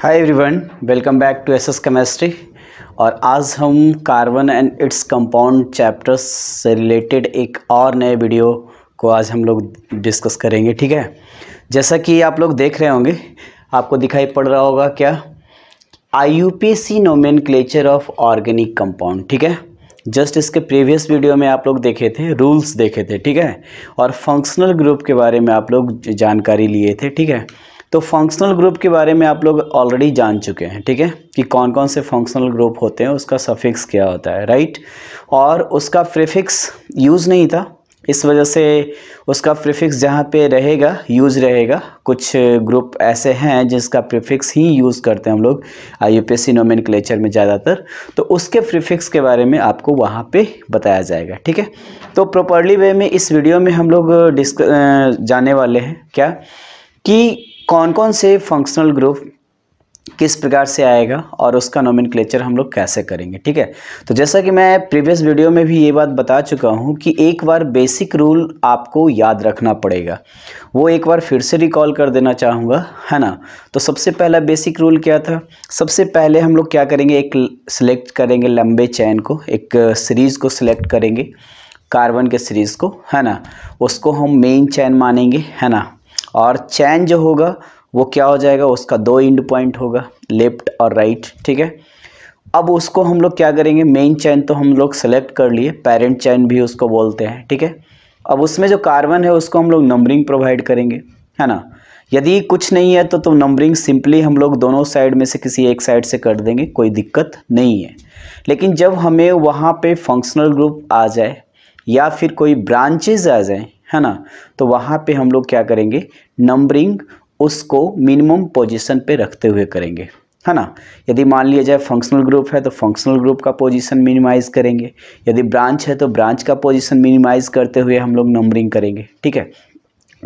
Hi everyone welcome back to SS chemistry और आज हम carbon and its compound chapters से रिलेटेड एक और नए वीडियो को आज हम लोग डिस्कस करेंगे ठीक है जैसा कि आप लोग देख रहे होंगे आपको दिखाई पड़ रहा होगा क्या I U P C nomenclature of organic compound ठीक है जस्ट इसके प्रीवियस वीडियो में आप लोग देखे थे रूल्स देखे थे ठीक है और फंक्शनल ग्रुप के बारे में आप लोग जानकारी लिए थे ठीक है तो फंक्शनल ग्रुप के बारे में आप लोग ऑलरेडी जान चुके हैं ठीक है कि कौन कौन से फंक्शनल ग्रुप होते हैं उसका सफिक्स क्या होता है राइट और उसका प्रीफिक्स यूज़ नहीं था इस वजह से उसका प्रीफिक्स जहाँ पे रहेगा यूज़ रहेगा कुछ ग्रुप ऐसे हैं जिसका प्रीफिक्स ही यूज़ करते हैं हम लोग आई यू पी में ज़्यादातर तो उसके प्रीफिक्स के बारे में आपको वहाँ पे बताया जाएगा ठीक है तो प्रॉपरली वे में इस वीडियो में हम लोग डिस्क जाने वाले हैं क्या कि कौन कौन से फंक्शनल ग्रुप किस प्रकार से आएगा और उसका नोमिन हम लोग कैसे करेंगे ठीक है तो जैसा कि मैं प्रीवियस वीडियो में भी ये बात बता चुका हूँ कि एक बार बेसिक रूल आपको याद रखना पड़ेगा वो एक बार फिर से रिकॉल कर देना चाहूँगा है ना तो सबसे पहला बेसिक रूल क्या था सबसे पहले हम लोग क्या करेंगे एक सिलेक्ट करेंगे लंबे चैन को एक सीरीज़ को सिलेक्ट करेंगे कार्बन के सीरीज़ को है ना उसको हम मेन चैन मानेंगे है ना और चैन जो होगा वो क्या हो जाएगा उसका दो इंड पॉइंट होगा लेफ्ट और राइट ठीक है अब उसको हम लोग क्या करेंगे मेन चैन तो हम लोग सेलेक्ट कर लिए पेरेंट चैन भी उसको बोलते हैं ठीक है अब उसमें जो कार्बन है उसको हम लोग नंबरिंग प्रोवाइड करेंगे है ना यदि कुछ नहीं है तो तो नंबरिंग सिंपली हम लोग दोनों साइड में से किसी एक साइड से कर देंगे कोई दिक्कत नहीं है लेकिन जब हमें वहाँ पे फंक्शनल ग्रुप आ जाए या फिर कोई ब्रांचेज आ जाए है ना तो वहाँ पे हम लोग क्या करेंगे नंबरिंग उसको मिनिमम पोजीशन पे रखते हुए करेंगे है ना यदि मान लिया जाए फंक्शनल ग्रुप है तो फंक्शनल ग्रुप का पोजीशन मिनिमाइज करेंगे यदि ब्रांच है तो ब्रांच का पोजीशन मिनिमाइज करते हुए हम लोग नंबरिंग करेंगे ठीक है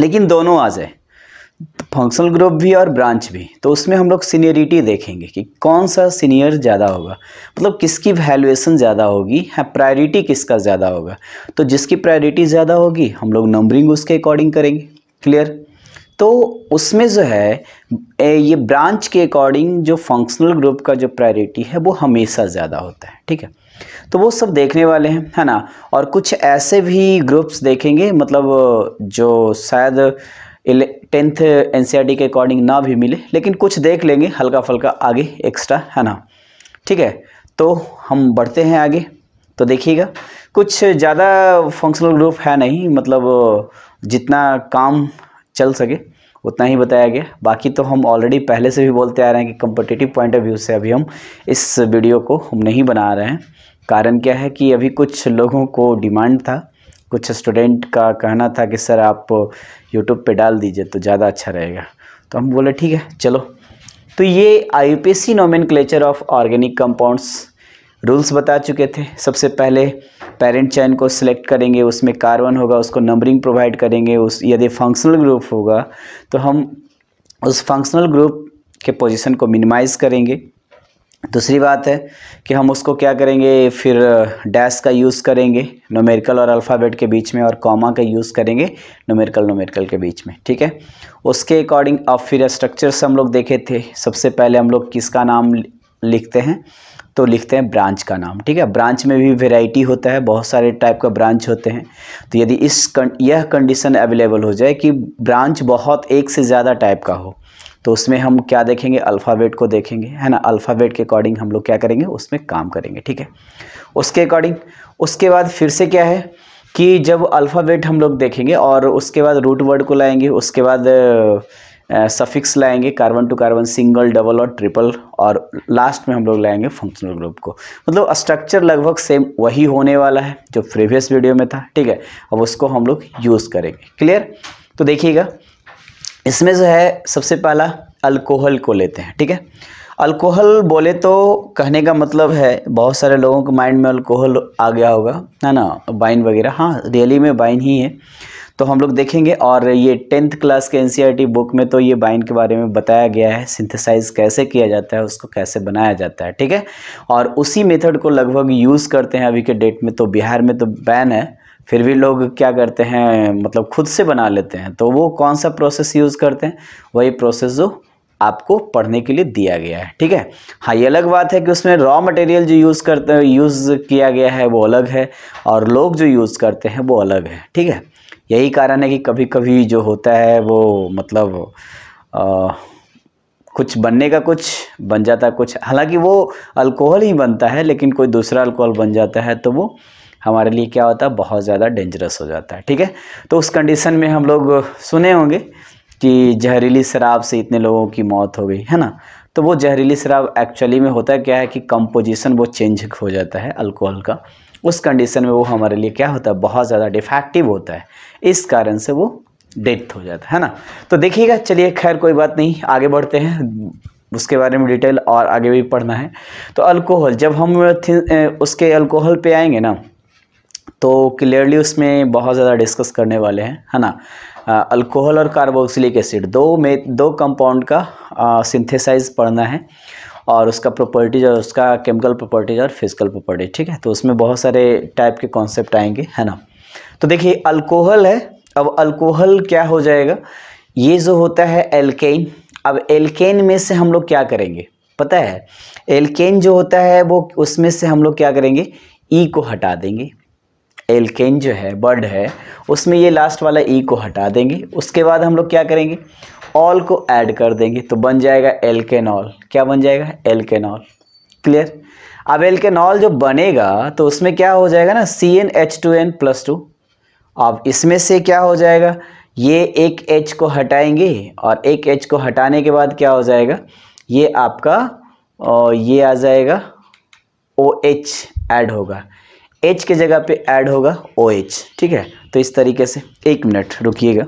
लेकिन दोनों आ जाए फंक्शनल ग्रुप भी और ब्रांच भी तो उसमें हम लोग सीनियरिटी देखेंगे कि कौन सा सीनियर ज़्यादा होगा मतलब किसकी वैल्यूएसन ज़्यादा होगी है हाँ, प्रायोरिटी किसका ज़्यादा होगा तो जिसकी प्रायोरिटी ज़्यादा होगी हम लोग नंबरिंग उसके अकॉर्डिंग करेंगे क्लियर तो उसमें जो है ये ब्रांच के अकॉर्डिंग जो फंक्शनल ग्रुप का जो प्रायोरिटी है वो हमेशा ज़्यादा होता है ठीक है तो वो सब देखने वाले हैं है ना और कुछ ऐसे भी ग्रुप्स देखेंगे मतलब जो शायद टेंथ एन e के अकॉर्डिंग ना भी मिले लेकिन कुछ देख लेंगे हल्का फल्का आगे एक्स्ट्रा है ना ठीक है तो हम बढ़ते हैं आगे तो देखिएगा कुछ ज़्यादा फंक्शनल ग्रुप है नहीं मतलब जितना काम चल सके उतना ही बताया गया बाकी तो हम ऑलरेडी पहले से भी बोलते आ रहे हैं कि कंपटिटिव पॉइंट ऑफ व्यू से अभी हम इस वीडियो को हम नहीं बना रहे हैं कारण क्या है कि अभी कुछ लोगों को डिमांड था कुछ स्टूडेंट का कहना था कि सर आप यूट्यूब पे डाल दीजिए तो ज़्यादा अच्छा रहेगा तो हम बोले ठीक है चलो तो ये I P C nomenclature of organic compounds rules बता चुके थे सबसे पहले पेरेंट चैन को सिलेक्ट करेंगे उसमें कार्बन होगा उसको नंबरिंग प्रोवाइड करेंगे उस यदि फंक्शनल ग्रुप होगा तो हम उस फंक्शनल ग्रुप के पोजीशन को मिनिमाइज़ करेंगे दूसरी बात है कि हम उसको क्या करेंगे फिर uh, डैश का यूज़ करेंगे नोमेरिकल और अल्फ़ाबेट के बीच में और कॉमा का यूज़ करेंगे नोमेरिकल नोमेरिकल के बीच में ठीक है उसके अकॉर्डिंग अब फिर स्ट्रक्चर्स हम लोग देखे थे सबसे पहले हम लोग किसका नाम लिखते हैं तो लिखते हैं ब्रांच का नाम ठीक है ब्रांच में भी वेराइटी होता है बहुत सारे टाइप का ब्रांच होते हैं तो यदि इस कं, यह कंडीशन अवेलेबल हो जाए कि ब्रांच बहुत एक से ज़्यादा टाइप का हो तो उसमें हम क्या देखेंगे अल्फ़ाबेट को देखेंगे है ना अल्फ़ाबेट के अकॉर्डिंग हम लोग क्या करेंगे उसमें काम करेंगे ठीक है उसके अकॉर्डिंग उसके बाद फिर से क्या है कि जब अल्फ़ाबेट हम लोग देखेंगे और उसके बाद रूट वर्ड को लाएंगे उसके बाद सफिक्स लाएंगे carbon to carbon single double और ट्रिपल और लास्ट में हम लोग लाएंगे फंक्शनल ग्रुप को मतलब स्ट्रक्चर लगभग सेम वही होने वाला है जो प्रीवियस वीडियो में था ठीक है अब उसको हम लोग यूज़ करेंगे क्लियर तो देखिएगा इसमें जो है सबसे पहला अल्कोहल को लेते हैं ठीक है अल्कोहल बोले तो कहने का मतलब है बहुत सारे लोगों के माइंड में अल्कोहल आ गया होगा है ना बाइन वगैरह हाँ रियली में बाइन ही है तो हम लोग देखेंगे और ये टेंथ क्लास के एनसीईआरटी e बुक में तो ये बाइन के बारे में बताया गया है सिंथेसाइज कैसे किया जाता है उसको कैसे बनाया जाता है ठीक है और उसी मेथड को लगभग यूज़ करते हैं अभी के डेट में तो बिहार में तो बैन है फिर भी लोग क्या करते हैं मतलब खुद से बना लेते हैं तो वो कौन सा प्रोसेस यूज़ करते हैं वही प्रोसेस जो आपको पढ़ने के लिए दिया गया है ठीक है हाँ ये अलग बात है कि उसमें रॉ मटेरियल जो यूज़ करते हैं यूज़ किया गया है वो अलग है और लोग जो यूज़ करते हैं वो अलग है ठीक है यही कारण है कि कभी कभी जो होता है वो मतलब आ, कुछ बनने का कुछ बन जाता है कुछ हालांकि वो अल्कोहल ही बनता है लेकिन कोई दूसरा अल्कोहल बन जाता है तो वो हमारे लिए क्या होता है बहुत ज़्यादा डेंजरस हो जाता है ठीक है तो उस कंडीशन में हम लोग सुने होंगे कि जहरीली शराब से इतने लोगों की मौत हो गई है ना तो वो जहरीली शराब एक्चुअली में होता है क्या है कि कंपोजिशन वो चेंज हो जाता है अल्कोहल का उस कंडीशन में वो हमारे लिए क्या होता है बहुत ज़्यादा डिफेक्टिव होता है इस कारण से वो डेथ हो जाता है ना तो देखिएगा चलिए खैर कोई बात नहीं आगे बढ़ते हैं उसके बारे में डिटेल और आगे भी पढ़ना है तो अल्कोहल जब हम उसके अल्कोहल पे आएंगे ना तो क्लियरली उसमें बहुत ज़्यादा डिस्कस करने वाले हैं है ना अल्कोहल और कार्बोक्सिलिक एसिड दो में दो कंपाउंड का सिंथेसाइज पढ़ना है और उसका प्रॉपर्टीज और उसका केमिकल प्रॉपर्टीज और फिजिकल प्रॉपर्टी ठीक है तो उसमें बहुत सारे टाइप के कॉन्सेप्ट आएंगे है ना तो देखिए अल्कोहल है अब अल्कोहल क्या हो जाएगा ये जो होता है एल्केन अब एल्केन में से हम लोग क्या करेंगे पता है एल्केन जो होता है वो उसमें से हम लोग क्या करेंगे ई e को हटा देंगे एल्केन जो है बर्ड है उसमें ये लास्ट वाला ई e को हटा देंगे उसके बाद हम लोग क्या करेंगे ऑल को ऐड कर देंगे तो बन जाएगा एल्केनॉल क्या बन जाएगा एल्केनॉल क्लियर अब एल्केनॉल जो बनेगा तो उसमें क्या हो जाएगा ना C N H two N plus two अब इसमें से क्या हो जाएगा ये एक एच को हटाएंगे और एक एच को हटाने के बाद क्या हो जाएगा ये आपका ये आ जाएगा ओ एच ऐड होगा एच के जगह पे ऐड होगा ओ एच ठीक है तो इस तरीके से एक मिनट रुकिएगा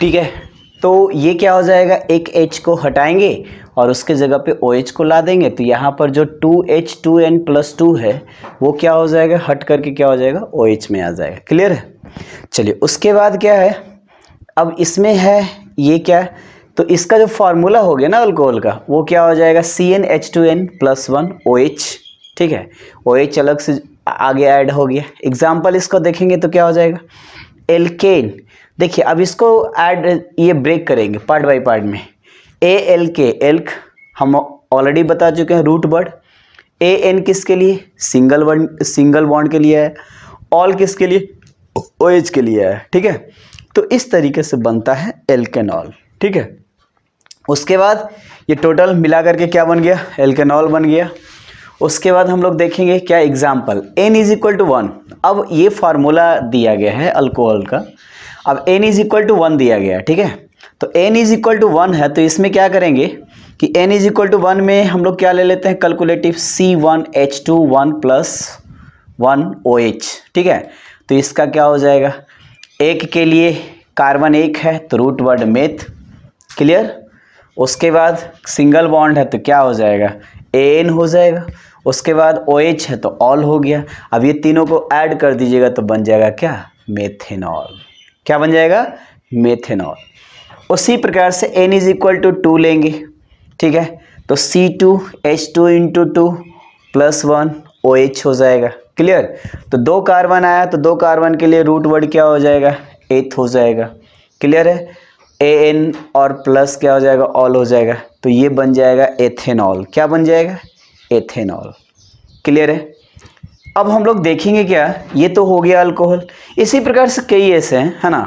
ठीक है तो ये क्या हो जाएगा एक एच को हटाएंगे और उसके जगह पे ओ OH को ला देंगे तो यहाँ पर जो two H two N plus two है वो क्या हो जाएगा हट करके क्या हो जाएगा ओ OH में आ जाएगा क्लियर है चलिए उसके बाद क्या है अब इसमें है ये क्या है तो इसका जो फार्मूला हो गया ना अल्कोहल का वो क्या हो जाएगा C N H two N plus one O H ठीक है ओ एच अलग से आगे ऐड हो गया एग्जाम्पल इसको देखेंगे तो क्या हो जाएगा केन देखिए अब इसको ऐड ये ब्रेक करेंगे पार्ट बाय पार्ट में ए एल के एल्क हम ऑलरेडी बता चुके हैं रूट वर्ड ए एन किसके लिए सिंगल वर्ड सिंगल बॉन्ड के लिए है ऑल किसके लिए ओ एच के लिए है ठीक है तो इस तरीके से बनता है एल्केनॉल ठीक है उसके बाद ये टोटल मिला करके क्या बन गया एल्केनॉल बन गया उसके बाद हम लोग देखेंगे क्या example N is equal to one अब ये फार्मूला दिया गया है अल्कोहल का अब N is equal to one दिया गया ठीक है तो N is equal to one है तो इसमें क्या करेंगे कि N is equal to one में हम लोग क्या ले लेते हैं calculative C one H two one plus one O H ठीक है तो इसका क्या हो जाएगा एक के लिए कार्बन एक है तो रूट वर्ड मेथ क्लियर उसके बाद सिंगल बॉन्ड है तो क्या हो जाएगा एन हो जाएगा उसके बाद ओ एच है तो ऑल हो गया अब ये तीनों को ऐड कर दीजिएगा तो बन जाएगा क्या मेथेनॉल क्या बन जाएगा मेथेनॉल उसी प्रकार से N is equal to two लेंगे ठीक है तो C two H two into two plus one O H हो जाएगा क्लियर तो दो कार्बन आया तो दो कार्बन के लिए रूट वर्ड क्या हो जाएगा एथ हो जाएगा क्लियर है ए एन और प्लस क्या हो जाएगा ऑल हो जाएगा तो ये बन जाएगा एथेनॉल क्या बन जाएगा एथेनॉल क्लियर है अब हम लोग देखेंगे क्या ये तो हो गया अल्कोहल इसी प्रकार से कई ऐसे हैं है ना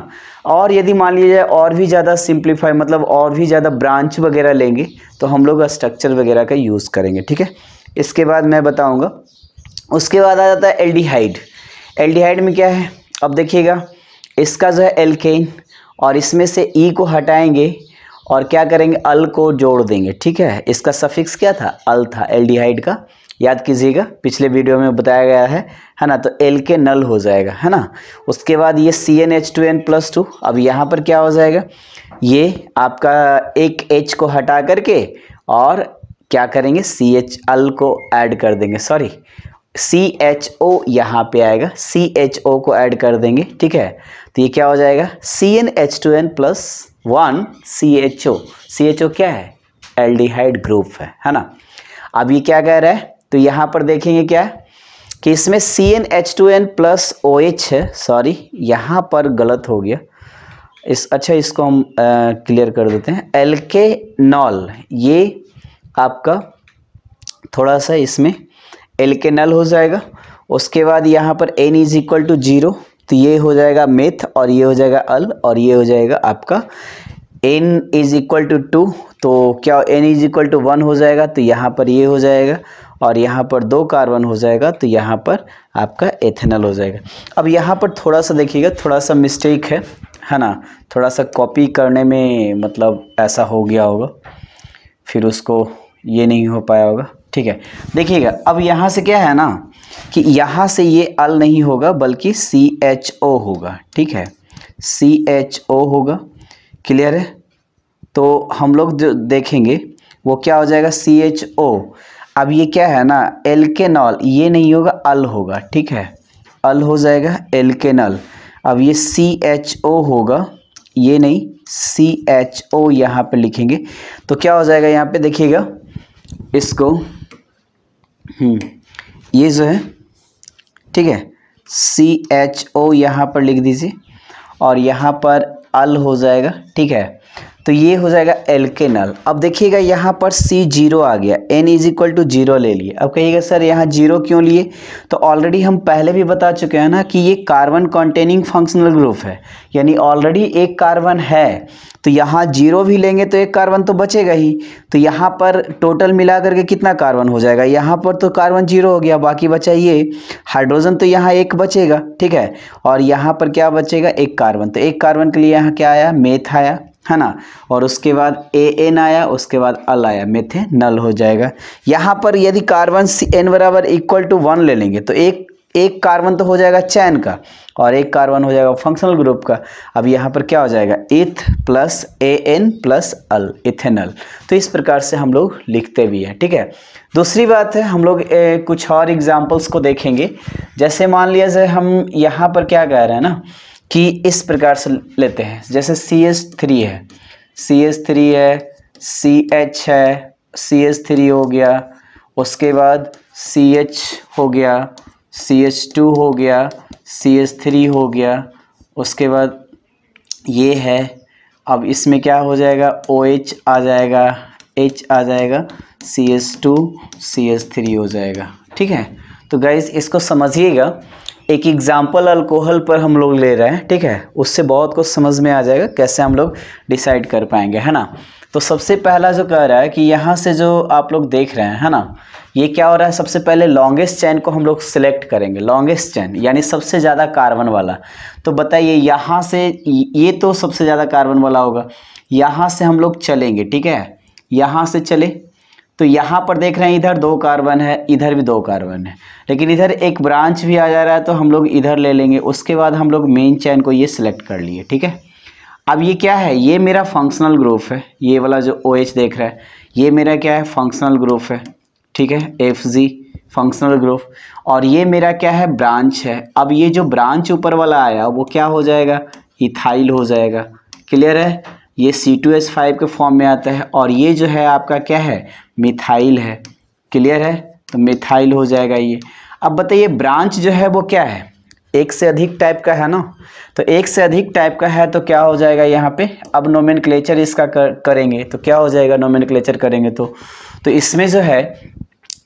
और यदि मान लिया जाए और भी ज़्यादा सिंप्लीफाई मतलब और भी ज़्यादा ब्रांच वगैरह लेंगे तो हम लोग स्ट्रक्चर वगैरह का यूज़ करेंगे ठीक है इसके बाद मैं बताऊँगा उसके बाद आ जाता है एल्डिहाइड एल्डिहाइड में क्या है अब देखिएगा इसका जो है एल्केन और इसमें से ई e को हटाएंगे और क्या करेंगे अल को जोड़ देंगे ठीक है इसका सफिक्स क्या था अल था एल्डिहाइड का याद कीजिएगा पिछले वीडियो में बताया गया है है ना तो एल के नल हो जाएगा है ना उसके बाद ये C N H two N plus two अब यहाँ पर क्या हो जाएगा ये आपका एक एच को हटा करके और क्या करेंगे सी एच अल को ऐड कर देंगे सॉरी सी एच ओ यहाँ पे आएगा सी एच ओ को ऐड कर देंगे ठीक है तो ये क्या हो जाएगा C N H two N plus one C H O C H O क्या है एल्डिहाइड ग्रुप है है ना अब ये क्या कह रहा है तो यहाँ पर देखेंगे क्या है कि इसमें C N H two N plus O H है सॉरी यहाँ पर गलत हो गया इस अच्छा इसको हम क्लियर कर देते हैं एल के नॉल ये आपका थोड़ा सा इसमें एल के नल हो जाएगा उसके बाद यहाँ पर N is equal to zero तो ये हो जाएगा मेथ और ये हो जाएगा अल्ब और ये हो जाएगा आपका N is equal to two तो क्या N is equal to one हो जाएगा तो यहाँ पर ये हो जाएगा और यहाँ पर दो कार्बन हो जाएगा तो यहाँ पर आपका एथेनल हो जाएगा अब यहाँ पर थोड़ा सा देखिएगा थोड़ा सा मिस्टेक है है ना थोड़ा सा कॉपी करने में मतलब ऐसा हो गया होगा फिर उसको ये नहीं हो पाया होगा ठीक है देखिएगा अब यहाँ से क्या है ना कि यहाँ से ये अल नहीं होगा बल्कि सी एच ओ होगा ठीक है सी एच ओ होगा क्लियर है तो हम लोग जो देखेंगे वो क्या हो जाएगा सी एच ओ अब ये क्या है ना एल्केनॉल ये नहीं होगा अल होगा ठीक है अल हो जाएगा एल्केनॉल अब ये सी एच ओ होगा ये नहीं सी एच ओ यहाँ पर लिखेंगे तो क्या हो जाएगा यहाँ पे देखिएगा इसको हम्म ये जो है ठीक है सी एच ओ यहाँ पर लिख दीजिए और यहाँ पर अल हो जाएगा ठीक है तो ये हो जाएगा एल्केनल अब देखिएगा यहाँ पर सी जीरो आ गया N is equal to zero ले लिए अब कहिएगा सर यहाँ जीरो क्यों लिए तो ऑलरेडी हम पहले भी बता चुके हैं ना कि ये कार्बन कॉन्टेनिंग फंक्शनल ग्रुप है यानी ऑलरेडी एक कार्बन है तो यहाँ जीरो भी लेंगे तो एक कार्बन तो बचेगा ही तो यहाँ पर टोटल मिला करके कितना कार्बन हो जाएगा यहाँ पर तो कार्बन जीरो हो गया बाकी बचा ये हाइड्रोजन तो यहाँ एक बचेगा ठीक है और यहाँ पर क्या बचेगा एक कार्बन तो एक कार्बन के लिए यहाँ क्या आया मेथ आया है ना और उसके बाद ए एन आया उसके बाद अल आया मेथे नल हो जाएगा यहाँ पर यदि कार्बन सी एन बराबर इक्वल टू वन ले लेंगे तो एक एक कार्बन तो हो जाएगा चैन का और एक कार्बन हो जाएगा फंक्शनल ग्रुप का अब यहाँ पर क्या हो जाएगा eth plus A N plus al ethanal तो इस प्रकार से हम लोग लिखते भी हैं ठीक है दूसरी बात है हम लोग ए, कुछ और एग्जाम्पल्स को देखेंगे जैसे मान लिया जाए हम यहाँ पर क्या कह रहे हैं ना की इस प्रकार से लेते हैं जैसे सी एच थ्री है सी एस थ्री है सी एच है सी एस थ्री हो गया उसके बाद सी एच हो गया सी एच टू हो गया सी एस थ्री हो गया उसके बाद ये है अब इसमें क्या हो जाएगा ओ एच आ जाएगा एच आ जाएगा C S two C S three हो जाएगा ठीक है तो गाइज इसको समझिएगा एक एग्ज़ाम्पल अल्कोहल पर हम लोग ले रहे हैं ठीक है उससे बहुत कुछ समझ में आ जाएगा कैसे हम लोग डिसाइड कर पाएंगे है ना तो सबसे पहला जो कह रहा है कि यहाँ से जो आप लोग देख रहे हैं है ना ये क्या हो रहा है सबसे पहले लॉन्गेस्ट चैन को हम लोग सिलेक्ट करेंगे लॉन्गेस्ट चैन यानी सबसे ज़्यादा कार्बन वाला तो बताइए यहाँ से ये तो सबसे ज़्यादा कार्बन वाला होगा यहाँ से हम लोग चलेंगे ठीक है यहाँ से चले तो यहाँ पर देख रहे हैं इधर दो कार्बन है इधर भी दो कार्बन है लेकिन इधर एक ब्रांच भी आ जा रहा है तो हम लोग इधर ले लेंगे उसके बाद हम लोग मेन चैन को ये सिलेक्ट कर लिए ठीक है अब ये क्या है ये मेरा फंक्शनल ग्रुप है ये वाला जो ओ OH देख रहा है ये मेरा क्या है फंक्शनल ग्रुप है ठीक है एफ जी फंक्शनल ग्रुप और ये मेरा क्या है ब्रांच है अब ये जो ब्रांच ऊपर वाला आया वो क्या हो जाएगा इथाइल हो जाएगा क्लियर है ये सी टू एस फाइव के फॉर्म में आता है और ये जो है आपका क्या है मिथाइल है क्लियर है तो मिथाइल हो जाएगा ये अब बताइए ब्रांच जो है वो क्या है एक से अधिक टाइप का है ना तो एक से अधिक टाइप का है तो क्या हो जाएगा यहाँ पे अब नोमेन इसका कर, करेंगे तो क्या हो जाएगा नोमेन करेंगे तो तो इसमें जो है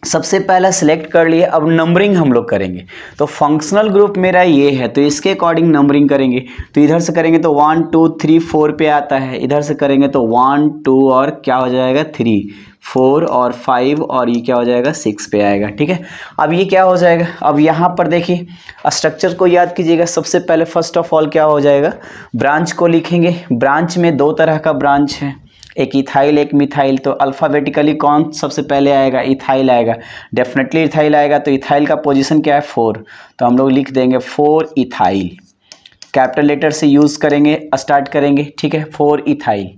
सबसे पहला सिलेक्ट कर लिए अब नंबरिंग हम लोग करेंगे तो फंक्शनल ग्रुप मेरा ये है तो इसके अकॉर्डिंग नंबरिंग करेंगे तो इधर से करेंगे तो वन टू थ्री फोर पे आता है इधर से करेंगे तो वन टू और क्या हो जाएगा थ्री फोर और फाइव और ये क्या हो जाएगा सिक्स पे आएगा ठीक है अब ये क्या हो जाएगा अब यहाँ पर देखिए स्ट्रक्चर को याद कीजिएगा सबसे पहले फर्स्ट ऑफ ऑल क्या हो जाएगा ब्रांच को लिखेंगे ब्रांच में दो तरह का ब्रांच है एक इथाइल एक मिथाइल तो अल्फ़ाबेटिकली कौन सबसे पहले आएगा इथाइल आएगा डेफिनेटली इथाइल आएगा तो इथाइल का पोजीशन क्या है फोर तो हम लोग लिख देंगे फोर इथाइल कैपिटल लेटर से यूज़ करेंगे स्टार्ट करेंगे ठीक है फोर इथाइल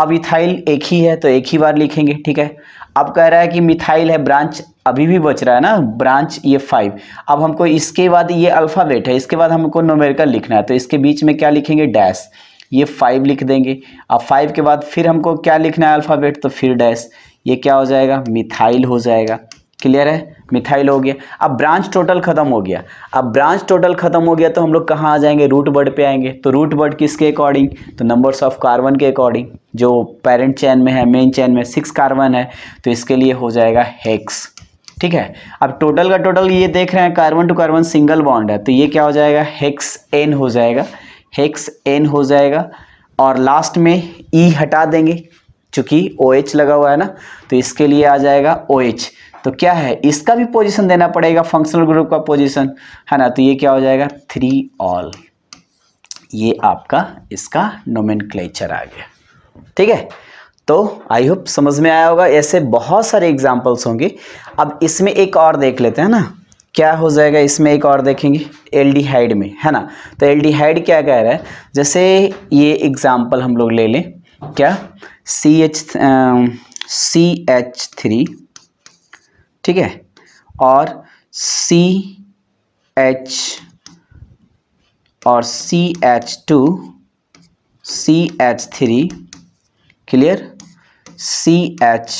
अब इथाइल एक ही है तो एक ही बार लिखेंगे ठीक है अब कह रहा है कि मिथाइल है ब्रांच अभी भी बच रहा है ना ब्रांच ये फाइव अब हमको इसके बाद ये अल्फ़ाबेट है इसके बाद हमको नोमेरिकल लिखना है तो इसके बीच में क्या लिखेंगे डैश ये फाइव लिख देंगे अब फाइव के बाद फिर हमको क्या लिखना है अल्फ़ाबेट तो फिर डैश ये क्या हो जाएगा मिथाइल हो जाएगा क्लियर है मिथाइल हो गया अब ब्रांच टोटल खत्म हो गया अब ब्रांच टोटल खत्म हो गया तो हम लोग कहाँ आ जाएंगे रूट बर्ड पे आएंगे तो रूट बर्ड किसके अकॉर्डिंग तो नंबर्स ऑफ कार्बन के अकॉर्डिंग जो पेरेंट चैन में है मेन चैन में सिक्स कार्बन है तो इसके लिए हो जाएगा हेक्स ठीक है अब टोटल का टोटल ये देख रहे हैं carbon to carbon single bond है तो ये क्या हो जाएगा हेक्स एन हो जाएगा हेक्स एन हो जाएगा और लास्ट में ई e हटा देंगे चूंकि ओ oh एच लगा हुआ है ना तो इसके लिए आ जाएगा ओ oh. एच तो क्या है इसका भी पोजीशन देना पड़ेगा फंक्शनल ग्रुप का पोजीशन है हाँ ना तो ये क्या हो जाएगा थ्री ऑल ये आपका इसका नोमेन आ गया ठीक है तो आई होप समझ में आया होगा ऐसे बहुत सारे एग्जाम्पल्स होंगे अब इसमें एक और देख लेते हैं ना क्या हो जाएगा इसमें एक और देखेंगे एल में है ना तो एल क्या कह रहा है जैसे ये एग्जाम्पल हम लोग ले लें क्या C H C H three ठीक है और सी एच और C H two C H three clear C H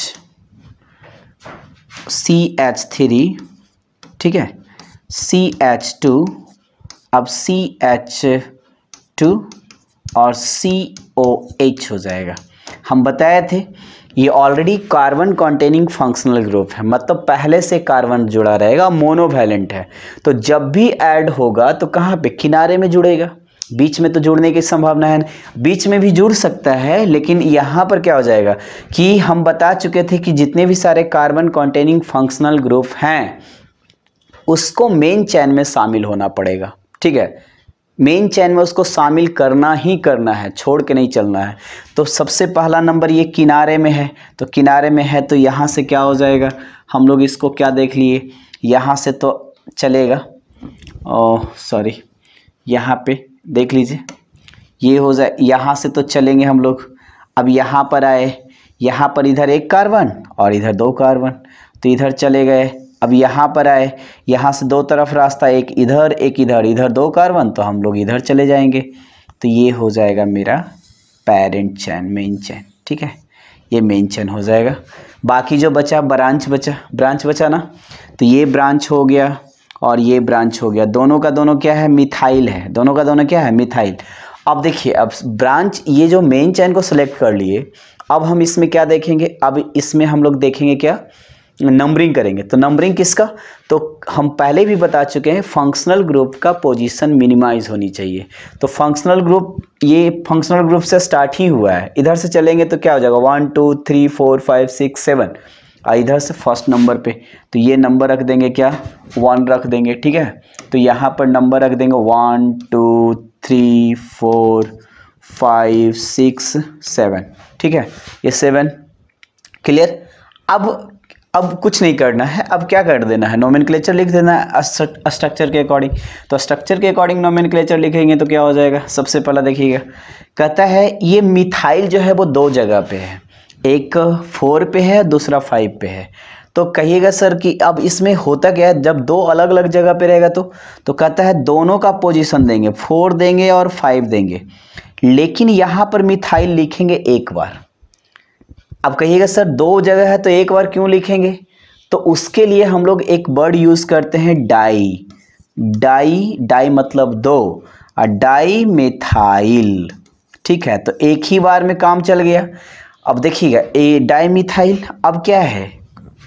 C H three ठीक है सी एच टू अब सी एच टू और सी ओ एच हो जाएगा हम बताए थे ये already carbon containing functional group है मतलब पहले से कार्बन जुड़ा रहेगा मोनोवैलेंट है तो जब भी ऐड होगा तो कहाँ पे किनारे में जुड़ेगा बीच में तो जुड़ने की संभावना है बीच में भी जुड़ सकता है लेकिन यहाँ पर क्या हो जाएगा कि हम बता चुके थे कि जितने भी सारे कार्बन कॉन्टेनिंग फंक्शनल ग्रुप हैं उसको मेन चैन में शामिल होना पड़ेगा ठीक है मेन चैन में उसको शामिल करना ही करना है छोड़ के नहीं चलना है तो सबसे पहला नंबर ये किनारे में है तो किनारे में है तो यहाँ से क्या हो जाएगा हम लोग इसको क्या देख लिए यहाँ से तो चलेगा ओह सॉरी यहाँ पे देख लीजिए ये हो जाए यहाँ से तो चलेंगे हम लोग अब यहाँ पर आए यहाँ पर इधर एक कार्बन और इधर दो कार्बन तो इधर चले गए अब यहाँ पर आए यहाँ से दो तरफ रास्ता एक इधर एक इधर इधर दो कार्बन तो हम लोग इधर चले जाएंगे तो ये हो जाएगा मेरा पेरेंट चैन मेन चैन ठीक है ये मेन चैन हो जाएगा बाकी जो बचा ब्रांच बचा ब्रांच बचा ना तो ये ब्रांच हो गया और ये ब्रांच हो गया दोनों का दोनों क्या है मिथाइल है दोनों का दोनों क्या है मिथाइल अब देखिए अब ब्रांच ये जो मेन चैन को सिलेक्ट कर लिए अब हम इसमें क्या देखेंगे अब इसमें हम लोग देखेंगे क्या नंबरिंग करेंगे तो नंबरिंग किसका तो हम पहले भी बता चुके हैं फंक्शनल ग्रुप का पोजीशन मिनिमाइज होनी चाहिए तो फंक्शनल ग्रुप ये फंक्शनल ग्रुप से स्टार्ट ही हुआ है इधर से चलेंगे तो क्या हो जाएगा one two three four five six seven आ इधर से फर्स्ट नंबर पे तो ये नंबर रख देंगे क्या वन रख देंगे ठीक है तो यहाँ पर नंबर रख देंगे one two three four five six seven ठीक है ये सेवन क्लियर अब अब कुछ नहीं करना है अब क्या कर देना है नोमेन लिख देना है स्ट्रक्चर के अकॉर्डिंग तो स्ट्रक्चर के अकॉर्डिंग नोमेन लिखेंगे तो क्या हो जाएगा सबसे पहला देखिएगा कहता है ये मिथाइल जो है वो दो जगह पे है एक फोर पे है दूसरा फाइव पे है तो कहिएगा सर कि अब इसमें होता क्या है जब दो अलग अलग जगह पे रहेगा तो तो कहता है दोनों का पोजीशन देंगे फोर देंगे और फाइव देंगे लेकिन यहाँ पर मिथाइल लिखेंगे एक बार अब कहिएगा सर दो जगह है तो एक बार क्यों लिखेंगे तो उसके लिए हम लोग एक वर्ड यूज़ करते हैं डाई डाई डाई मतलब दो और डाई मिथाइल ठीक है तो एक ही बार में काम चल गया अब देखिएगा ए डाई मिथाइल अब क्या है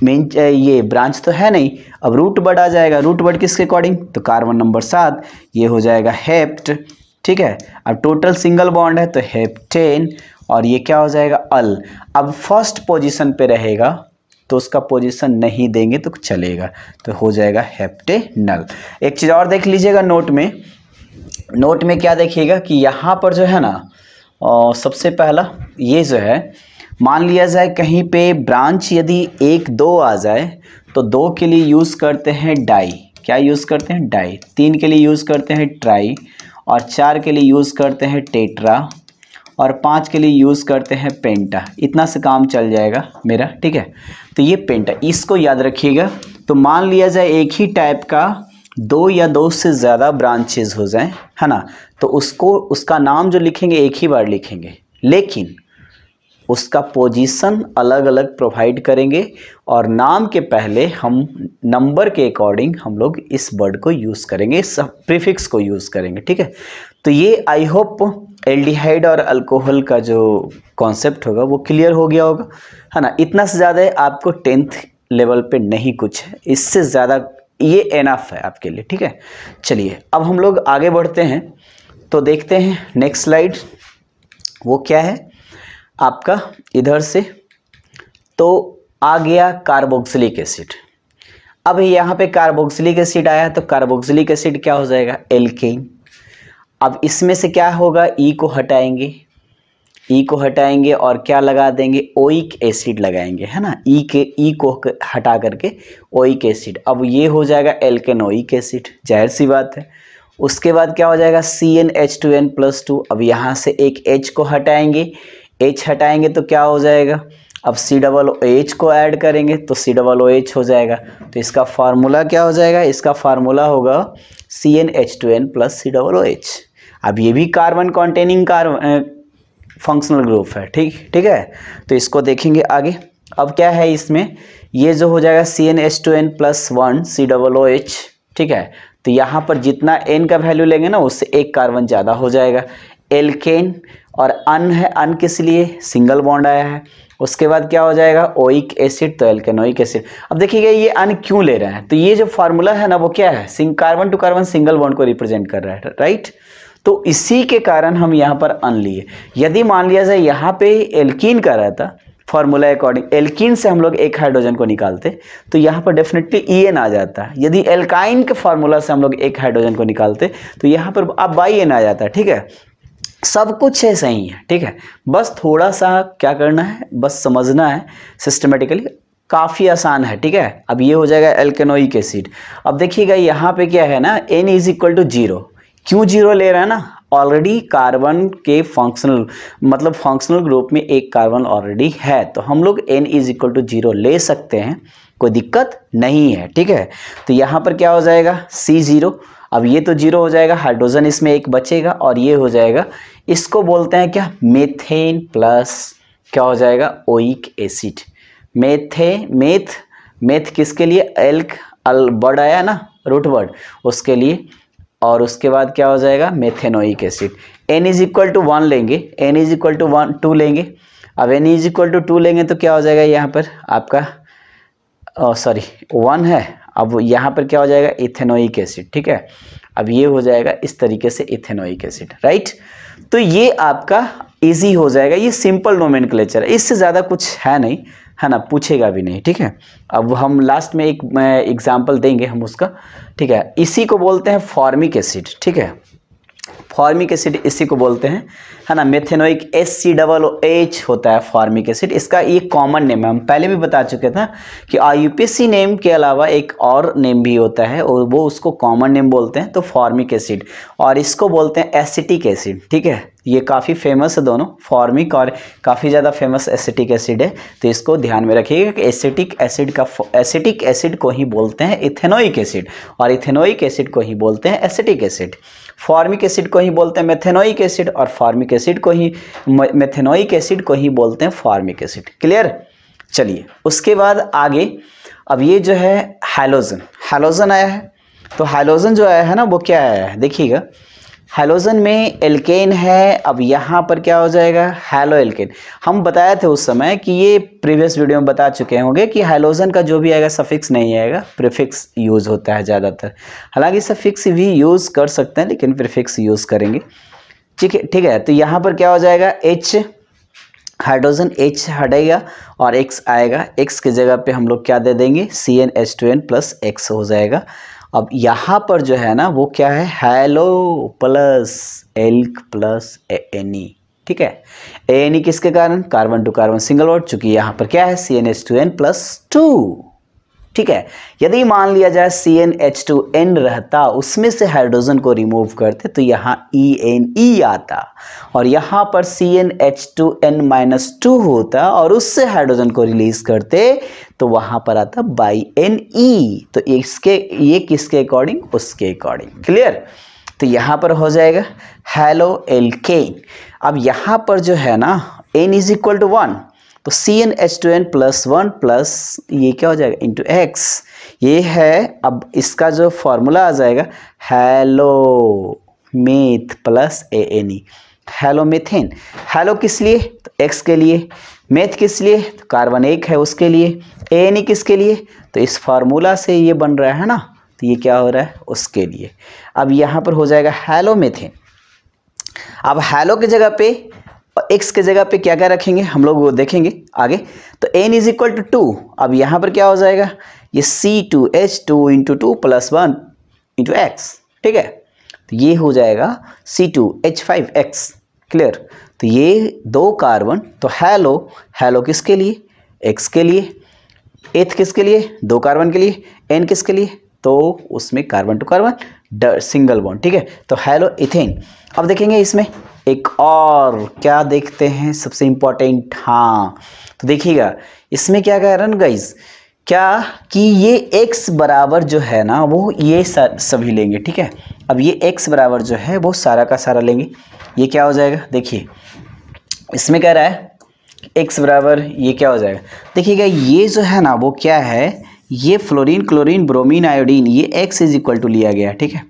मेन ये ब्रांच तो है नहीं अब रूट वर्ड आ जाएगा रूट वर्ड किसके अकॉर्डिंग तो कार्बन नंबर सात ये हो जाएगा हेप्ट ठीक है अब टोटल सिंगल बॉन्ड है तो हेप्टेन और ये क्या हो जाएगा अल अब फर्स्ट पोजीशन पे रहेगा तो उसका पोजीशन नहीं देंगे तो चलेगा तो हो जाएगा हेप्टेनल एक चीज़ और देख लीजिएगा नोट में नोट में क्या देखिएगा कि यहाँ पर जो है ना और सबसे पहला ये जो है मान लिया जाए कहीं पे ब्रांच यदि एक दो आ जाए तो दो के लिए यूज़ करते हैं डाई क्या यूज़ करते हैं डाई तीन के लिए यूज़ करते हैं ट्राई और चार के लिए यूज़ करते हैं टेट्रा और पाँच के लिए यूज़ करते हैं पेंटा इतना से काम चल जाएगा मेरा ठीक है तो ये पेंटा इसको याद रखिएगा तो मान लिया जाए एक ही टाइप का दो या दो से ज़्यादा ब्रांचेज हो जाए है ना तो उसको उसका नाम जो लिखेंगे एक ही बार लिखेंगे लेकिन उसका पोजीशन अलग अलग प्रोवाइड करेंगे और नाम के पहले हम नंबर के अकॉर्डिंग हम लोग इस वर्ड को यूज़ करेंगे इस प्रीफिक्स को यूज़ करेंगे ठीक है तो ये आई होप एल्डिहाइड और अल्कोहल का जो कॉन्सेप्ट होगा वो क्लियर हो गया होगा है ना इतना से ज़्यादा आपको टेंथ लेवल पे नहीं कुछ है इससे ज़्यादा ये एनाफ है आपके लिए ठीक है चलिए अब हम लोग आगे बढ़ते हैं तो देखते हैं नेक्स्ट स्लाइड वो क्या है आपका इधर से तो आ गया कार्बोक्सिलिक एसिड अब यहाँ पे कार्बोक्सिलिक एसिड आया तो कार्बोक्सिलिक एसिड क्या हो जाएगा एल्केन अब इसमें से क्या होगा ई e को हटाएंगे ई e को हटाएंगे और क्या लगा देंगे ओइक एसिड लगाएंगे है ना ई e के ई e को हटा करके ओइक एसिड अब ये हो जाएगा एल्केनोइक एसिड जाहिर सी बात है उसके बाद क्या हो जाएगा C N H two N plus two अब यहाँ से एक एच को हटाएंगे एच हटाएंगे तो क्या हो जाएगा अब सी डबल ओ एच को ऐड करेंगे तो सी डबल ओ एच हो जाएगा तो इसका फार्मूला क्या हो जाएगा इसका फार्मूला होगा C N H two N plus C double O H अब ये भी carbon containing carbon functional group है ठीक ठीक है तो इसको देखेंगे आगे अब क्या है इसमें ये जो हो जाएगा C N H two N plus one C double O H ठीक है तो यहाँ पर जितना एन का वैल्यू लेंगे ना उससे एक कार्बन ज़्यादा हो जाएगा एल्केन और अन है अन किस लिए सिंगल बॉन्ड आया है उसके बाद क्या हो जाएगा ओइक एसिड तो एल्केनोइक एसिड अब देखिएगा ये अन क्यों ले रहा है तो ये जो फार्मूला है ना वो क्या है sing carbon to carbon single bond को रिप्रेजेंट कर रहा है राइट तो इसी के कारण हम यहाँ पर अन लिए यदि मान लिया जाए यहाँ पे एल्कीन का रहता फार्मूला अकॉर्डिंग एल्कीन से हम लोग एक हाइड्रोजन को निकालते तो यहाँ पर डेफिनेटली ई एन आ जाता है यदि एल्काइन के फार्मूला से हम लोग एक हाइड्रोजन को निकालते तो यहाँ पर अब बाई एन आ जाता है ठीक है सब कुछ है सही है ठीक है बस थोड़ा सा क्या करना है बस समझना है सिस्टमेटिकली काफ़ी आसान है ठीक है अब ये हो जाएगा एल्केनोइक एसिड अब देखिएगा यहाँ पे क्या है ना N is equal to zero क्यों जीरो ले रहा है ना ऑलरेडी कार्बन के फंक्शनल मतलब फंक्शनल ग्रुप में एक कार्बन ऑलरेडी है तो हम लोग N is equal to zero ले सकते हैं कोई दिक्कत नहीं है ठीक है तो यहाँ पर क्या हो जाएगा सी जीरो अब ये तो जीरो हो जाएगा हाइड्रोजन इसमें एक बचेगा और ये हो जाएगा इसको बोलते हैं क्या मेथेन प्लस क्या हो जाएगा oic acid metha meth meth किसके लिए एल्क अल वर्ड आया ना रूट वर्ड उसके लिए और उसके बाद क्या हो जाएगा methanoic acid N is equal to one लेंगे N is equal to one two लेंगे अब N is equal to two लेंगे तो क्या हो जाएगा यहाँ पर आपका सॉरी वन है अब यहाँ पर क्या हो जाएगा इथेनोइक एसिड ठीक है अब ये हो जाएगा इस तरीके से इथेनोइक एसिड राइट तो ये आपका ईजी हो जाएगा ये सिंपल नोमेन क्लेचर इससे ज़्यादा कुछ है नहीं है ना पूछेगा भी नहीं ठीक है अब हम लास्ट में एक एग्जाम्पल देंगे हम उसका ठीक है इसी को बोलते हैं फॉर्मिक एसिड ठीक है फॉर्मिक एसिड इसी को बोलते हैं है ना methanoic S C double H होता है फॉर्मिक एसिड इसका ये कॉमन नेम है हम पहले भी बता चुके थे कि सी नेम के अलावा एक और नेम भी होता है और वो उसको कॉमन नेम बोलते हैं तो फॉर्मिक एसिड और इसको बोलते हैं एसिटिक एसिड ठीक है ये काफ़ी फेमस है दोनों फॉर्मिक और काफ़ी ज़्यादा फेमस एसिटिक एसिड है तो इसको ध्यान में रखिएगा कि एसिटिक एसिड का एसिटिक एसिड को ही बोलते हैं इथेनोइक एसिड और इथेनोइक एसिड को ही बोलते हैं एसिटिक एसिड फॉर्मिक एसिड को ही बोलते हैं मेथेनोइक एसिड और फॉर्मिक एसिड को ही मेथेनोइक एसिड को ही बोलते हैं फॉर्मिक एसिड क्लियर चलिए उसके बाद आगे अब ये जो है हाइलोजन हाइलोजन आया है तो हाइलोजन जो आया है ना वो क्या आया है देखिएगा हेलोजन में एल्केन है अब यहाँ पर क्या हो जाएगा हेलो एल्केन हम बताए थे उस समय कि ये प्रीवियस वीडियो में बता चुके होंगे कि हेलोजन का जो भी आएगा सफिक्स नहीं आएगा प्रीफिक्स यूज़ होता है ज़्यादातर हालांकि सफिक्स भी यूज़ कर सकते हैं लेकिन प्रीफिक्स यूज़ करेंगे ठीक है ठीक है तो यहाँ पर क्या हो जाएगा एच हाइड्रोजन एच हटेगा और एक्स आएगा एक्स की जगह पर हम लोग क्या दे देंगे C N H two N plus X हो जाएगा अब यहाँ पर जो है ना वो क्या है halo plus alk plus N E ठीक है ए एन ई किसके कारण carbon to carbon single word चूंकि यहाँ पर क्या है C N S two N plus two ठीक है यदि मान लिया जाए C N H two N रहता उसमें से हाइड्रोजन को रिमूव करते तो यहाँ ई एन ई आता और यहाँ पर C N H two N minus two होता और उससे हाइड्रोजन को रिलीज करते तो वहाँ पर आता बाई एन ई तो इसके ये किसके अकॉर्डिंग उसके अकॉर्डिंग क्लियर तो यहाँ पर हो जाएगा हेलो एल के अब यहाँ पर जो है ना N is equal to one तो C N H two N plus one plus ये क्या हो जाएगा इंटू एक्स ये है अब इसका जो फॉर्मूला आ जाएगा halo meth plus A N E halo methane halo किस लिए तो एक्स के लिए मेथ किस लिए तो कार्बन एक है उसके लिए ए एन ई किसके लिए तो इस फार्मूला से ये बन रहा है ना तो ये क्या हो रहा है उसके लिए अब यहाँ पर हो जाएगा हेलो मेथेन अब हेलो की जगह पे और एक्स के जगह पे क्या क्या रखेंगे हम लोग वो देखेंगे आगे तो N is equal to two अब यहाँ पर क्या हो जाएगा ये C two H two into two plus one into X ठीक है तो ये हो जाएगा C two H five X clear तो ये दो कार्बन तो हैलो हैलो किसके लिए एक्स के लिए एथ किसके लिए दो कार्बन के लिए एन किसके लिए तो उसमें carbon to carbon single bond ठीक है तो हैलो इथेन अब देखेंगे इसमें एक और क्या देखते हैं सबसे इंपॉर्टेंट हाँ तो देखिएगा इसमें क्या कह रहे हैं गाइज क्या कि ये x बराबर जो है ना वो ये सभी लेंगे ठीक है अब ये x बराबर जो है वो सारा का सारा लेंगे ये क्या हो जाएगा देखिए इसमें कह रहा है x बराबर ये क्या हो जाएगा देखिएगा ये जो है ना वो क्या है ये फ्लोरीन क्लोरीन ब्रोमीन आयोडीन ये x इज इक्वल टू लिया गया ठीक है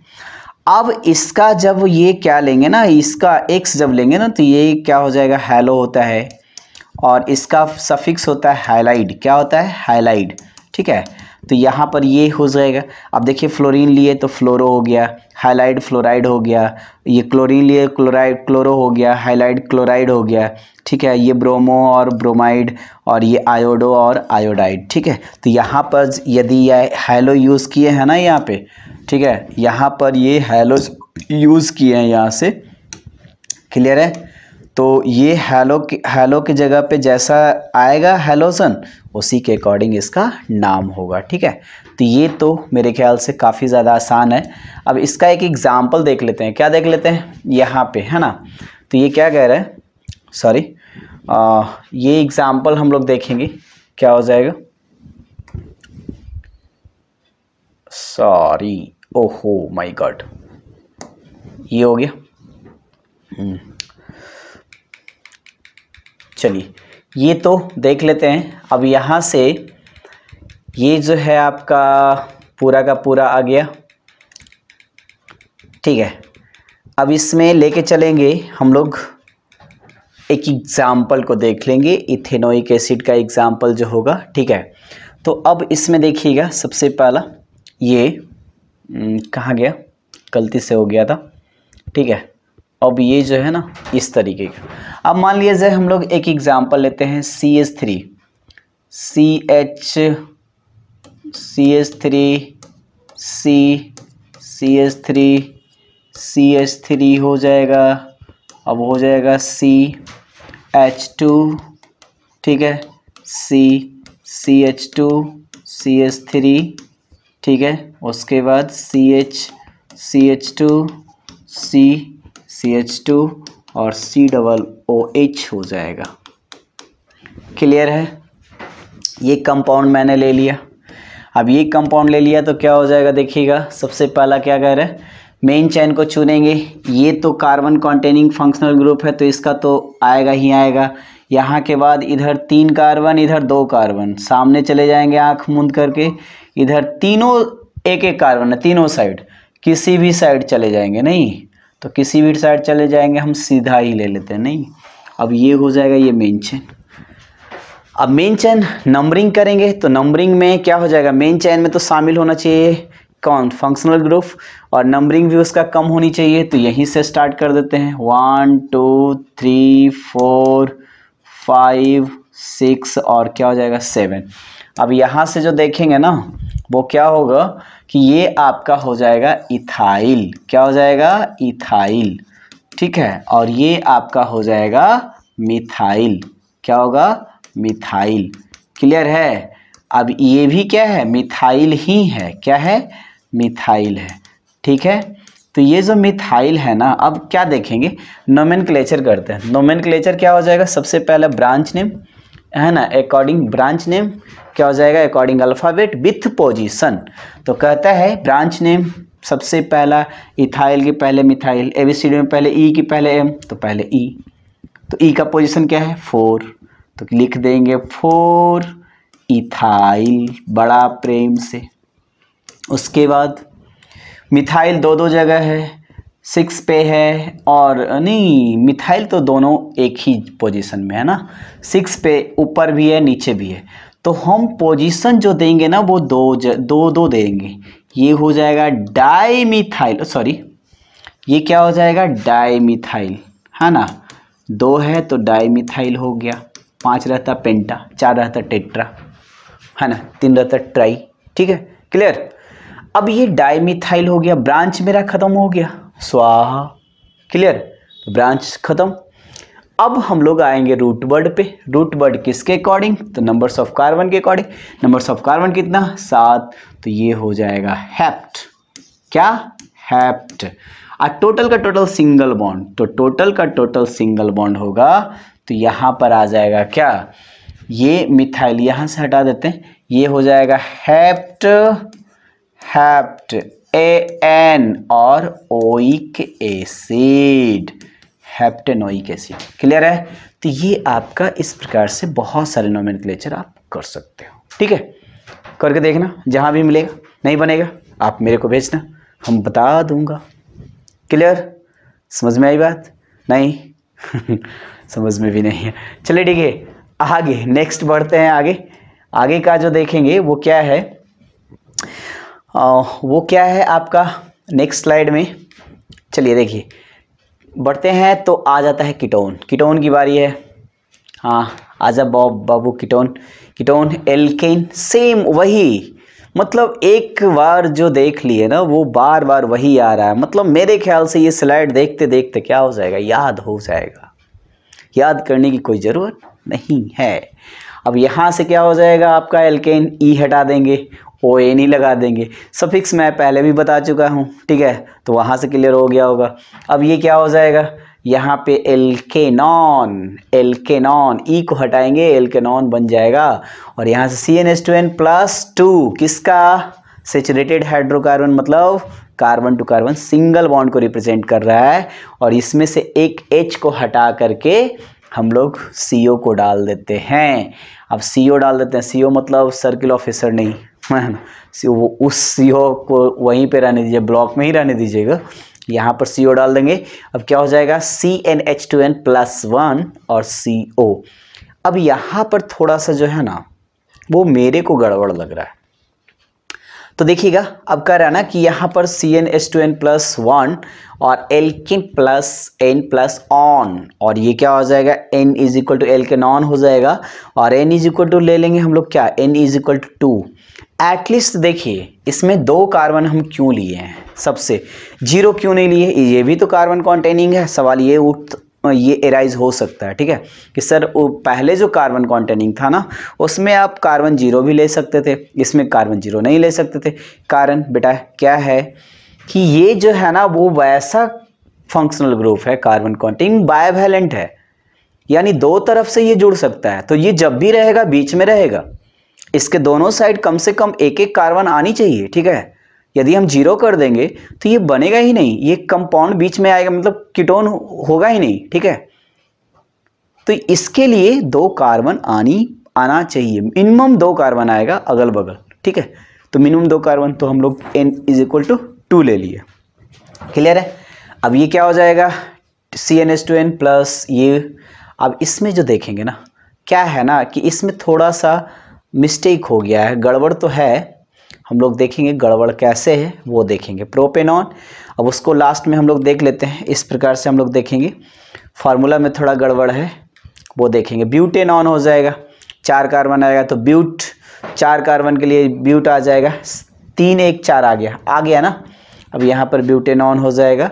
अब इसका जब ये क्या लेंगे ना इसका एक्स जब लेंगे ना तो ये क्या हो जाएगा हैलो होता है और इसका सफिक्स होता है हाईलाइड क्या होता है हाईलाइड ठीक है तो यहाँ पर ये हो जाएगा अब देखिए फ्लोरीन लिए तो फ्लोरो हो गया हाईलाइड फ्लोराइड हो गया ये क्लोरीन लिए क्लोराइड क्लोरो हो गया हाईलाइड क्लोराइड हो गया ठीक है ये ब्रोमो और ब्रोमाइड और ये आयोडो और आयोडाइड ठीक है तो यहाँ पर यदि ये हैलो यूज़ किए हैं ना यहाँ पर ठीक है यहाँ पर ये हेलोस यूज़ किए हैं यहाँ से क्लियर है तो ये हेलो के हेलो की जगह पे जैसा आएगा हेलोसन उसी के अकॉर्डिंग इसका नाम होगा ठीक है तो ये तो मेरे ख्याल से काफ़ी ज़्यादा आसान है अब इसका एक एग्ज़ाम्पल देख लेते हैं क्या देख लेते हैं यहाँ पे है ना तो ये क्या कह रहा है सॉरी ये एग्ज़ाम्पल हम लोग देखेंगे क्या हो जाएगा सॉरी ओहो माय गॉड ये हो गया हम्म। चलिए ये तो देख लेते हैं अब यहाँ से ये जो है आपका पूरा का पूरा आ गया ठीक है अब इसमें लेके चलेंगे हम लोग एक एग्ज़ाम्पल को देख लेंगे इथेनोइक एसिड का एग्ज़ाम्पल जो होगा ठीक है तो अब इसमें देखिएगा सबसे पहला ये हम्म, कहाँ गया गलती से हो गया था ठीक है अब ये जो है ना इस तरीके का अब मान लीजिए हम लोग एक एग्जाम्पल लेते हैं C H three C H C H three C C H three C H three हो जाएगा अब हो जाएगा सी एच टू ठीक है C C H two C H three ठीक है उसके बाद C H C H two C C H two और सी डबल ओ एच हो जाएगा क्लियर है ये कंपाउंड मैंने ले लिया अब ये कंपाउंड ले लिया तो क्या हो जाएगा देखिएगा सबसे पहला क्या कह रहा है मेन चैन को चुनेंगे ये तो कार्बन कॉन्टेनिंग फंक्शनल ग्रुप है तो इसका तो आएगा ही आएगा यहाँ के बाद इधर तीन कार्बन इधर दो कार्बन सामने चले जाएंगे आँख मूंद करके इधर तीनों एक एक कार्बन है तीनों साइड किसी भी साइड चले जाएंगे नहीं तो किसी भी साइड चले जाएंगे हम सीधा ही ले लेते हैं नहीं अब ये हो जाएगा ये मेन चैन अब मेन चैन नंबरिंग करेंगे तो नंबरिंग में क्या हो जाएगा मेन चैन में तो शामिल होना चाहिए कौन फंक्शनल ग्रुप और नंबरिंग भी उसका कम होनी चाहिए तो यहीं से स्टार्ट कर देते हैं one two three four five six और क्या हो जाएगा सेवन अब यहाँ से जो देखेंगे ना वो क्या होगा कि ये आपका हो जाएगा इथाइल क्या हो जाएगा इथाइल ठीक है और ये आपका हो जाएगा मिथाइल क्या होगा मिथाइल क्लियर है अब ये भी क्या है मिथाइल ही है क्या है मिथाइल है ठीक है तो ये जो मिथाइल है ना अब क्या देखेंगे नोमेन करते हैं नोमेन क्या हो जाएगा सबसे पहले ब्रांच नेम है ना अकॉर्डिंग ब्रांच नेम क्या हो जाएगा अकॉर्डिंग अल्फ़ाबेट विथ पोजीशन तो कहता है ब्रांच नेम सबसे पहला इथाइल के पहले methyl A B C D में पहले ई e की पहले एम तो पहले ई e. तो ई e का पोजीशन क्या है फोर तो लिख देंगे फोर इथाइल बड़ा प्रेम से उसके बाद मिथाइल दो दो जगह है सिक्स पे है और नहीं मिथाइल तो दोनों एक ही पोजीशन में है ना सिक्स पे ऊपर भी है नीचे भी है तो हम पोजीशन जो देंगे ना वो दो ज, दो दो देंगे ये हो जाएगा डाईमिथाइल सॉरी ये क्या हो जाएगा डाईमिथाइल है ना दो है तो डाईमिथाइल हो गया पाँच रहता पेंटा चार रहता टेट्रा है ना तीन रहता ट्राई ठीक है क्लियर अब ये डाईमिथाइल हो गया ब्रांच मेरा ख़त्म हो गया स्वाहा क्लियर ब्रांच तो खत्म अब हम लोग आएंगे रूट वर्ड पे रूट वर्ड किसके अकॉर्डिंग तो नंबर्स ऑफ कार्बन के अकॉर्डिंग नंबर्स ऑफ कार्बन कितना सात तो ये हो जाएगा हैप्ट क्या हैप्ट और टोटल का टोटल सिंगल बॉन्ड तो टोटल का टोटल सिंगल बॉन्ड होगा तो यहाँ पर आ जाएगा क्या ये मिथाइल यहाँ से हटा देते हैं ये हो जाएगा हैप्ट हैप्ट ए एन और oic acid heptanoic acid clear है तो ये आपका इस प्रकार से बहुत सारे नोमेनक्लेचर आप कर सकते हो ठीक है करके देखना जहाँ भी मिलेगा नहीं बनेगा आप मेरे को भेजना हम बता दूंगा क्लियर समझ में आई बात नहीं समझ में भी नहीं है चलिए ठीक है आगे नेक्स्ट बढ़ते हैं आगे आगे का जो देखेंगे वो क्या है आ, वो क्या है आपका नेक्स्ट स्लाइड में चलिए देखिए बढ़ते हैं तो आ जाता है कीटोन कीटोन की बारी है हाँ आजा बॉब बाबू कीटोन कीटोन एल्केन सेम वही मतलब एक बार जो देख लिए ना वो बार बार वही आ रहा है मतलब मेरे ख्याल से ये स्लाइड देखते देखते क्या हो जाएगा याद हो जाएगा याद करने की कोई ज़रूरत नहीं है अब यहाँ से क्या हो जाएगा आपका एल्केन ई e हटा देंगे ओ ए नहीं लगा देंगे सफिक्स मैं पहले भी बता चुका हूँ ठीक है तो वहाँ से क्लियर हो गया होगा अब ये क्या हो जाएगा यहाँ पे alkanone alkanone E को हटाएंगे एल के नॉन बन जाएगा और यहाँ से C N S two N plus two किसका सेचुरेटेड हाइड्रोकार्बन मतलब carbon to carbon single bond को रिप्रेजेंट कर रहा है और इसमें से एक एच को हटा करके हम लोग सी को डाल देते हैं अब सी डाल देते हैं सी मतलब सर्किल ऑफिसर नहीं है ना वो उस सी को वहीं पे रहने दीजिए ब्लॉक में ही रहने दीजिएगा यहाँ पर सी डाल देंगे अब क्या हो जाएगा C N H two N plus one और सी ओ अब यहाँ पर थोड़ा सा जो है ना वो मेरे को गड़बड़ लग रहा है तो देखिएगा अब कह रहा है ना कि यहाँ पर C N H two N plus one और alk plus an plus one और ये क्या हो जाएगा N is equal to alkanone हो जाएगा और एन इज इक्वल टू ले लेंगे हम लोग क्या N is equal to two at least देखिए इसमें दो कार्बन हम क्यों लिए हैं सबसे जीरो क्यों नहीं लिए ये भी तो कार्बन कॉन्टेनिंग है सवाल ये उठ ये एराइज हो सकता है ठीक है कि सर वो पहले जो कार्बन कॉन्टेनिंग था ना उसमें आप कार्बन जीरो भी ले सकते थे इसमें कार्बन जीरो नहीं ले सकते थे कारण बेटा क्या है कि ये जो है ना वो वैसा फंक्शनल ग्रुप है कार्बन कॉन्टेनिंग बायोवेलेंट है यानी दो तरफ से ये जुड़ सकता है तो ये जब भी रहेगा बीच में रहेगा इसके दोनों साइड कम से कम एक एक कार्बन आनी चाहिए ठीक है यदि हम जीरो कर देंगे तो ये बनेगा ही नहीं ये कंपाउंड बीच में आएगा मतलब कीटोन होगा ही नहीं ठीक है तो इसके लिए दो कार्बन आनी आना चाहिए मिनिमम दो कार्बन आएगा अगल बगल ठीक है तो मिनिमम दो कार्बन तो हम लोग N is equal to two ले लिए क्लियर है अब ये क्या हो जाएगा C N S two N plus ये अब इसमें जो देखेंगे ना क्या है ना कि इसमें थोड़ा सा मिस्टेक हो गया है गड़बड़ तो है हम लोग देखेंगे गड़बड़ कैसे है वो देखेंगे प्रोपेनॉन अब उसको लास्ट में हम लोग देख लेते हैं इस प्रकार से हम लोग देखेंगे फार्मूला में थोड़ा गड़बड़ है वो देखेंगे ब्यूटेनॉन हो जाएगा चार कार्बन आएगा तो ब्यूट चार कार्बन के लिए ब्यूट आ जाएगा तीन एक चार आ गया आ गया ना अब यहाँ पर ब्यूटेनॉन हो जाएगा